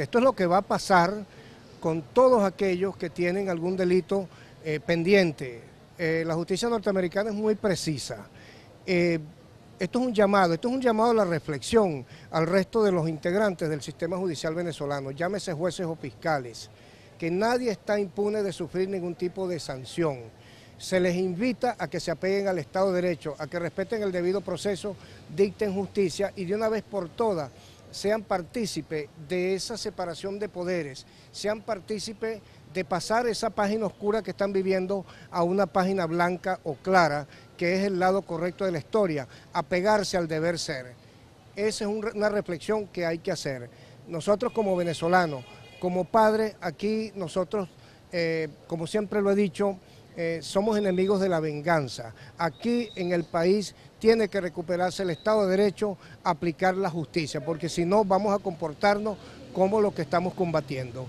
Esto es lo que va a pasar con todos aquellos que tienen algún delito eh, pendiente. Eh, la justicia norteamericana es muy precisa. Eh, esto es un llamado, esto es un llamado a la reflexión al resto de los integrantes del sistema judicial venezolano, llámese jueces o fiscales, que nadie está impune de sufrir ningún tipo de sanción. Se les invita a que se apeguen al Estado de Derecho, a que respeten el debido proceso, dicten justicia y de una vez por todas sean partícipes de esa separación de poderes, sean partícipes de pasar esa página oscura que están viviendo a una página blanca o clara, que es el lado correcto de la historia, apegarse al deber ser. Esa es una reflexión que hay que hacer. Nosotros como venezolanos, como padres, aquí nosotros, eh, como siempre lo he dicho, eh, somos enemigos de la venganza. Aquí en el país tiene que recuperarse el Estado de Derecho, aplicar la justicia, porque si no vamos a comportarnos como lo que estamos combatiendo.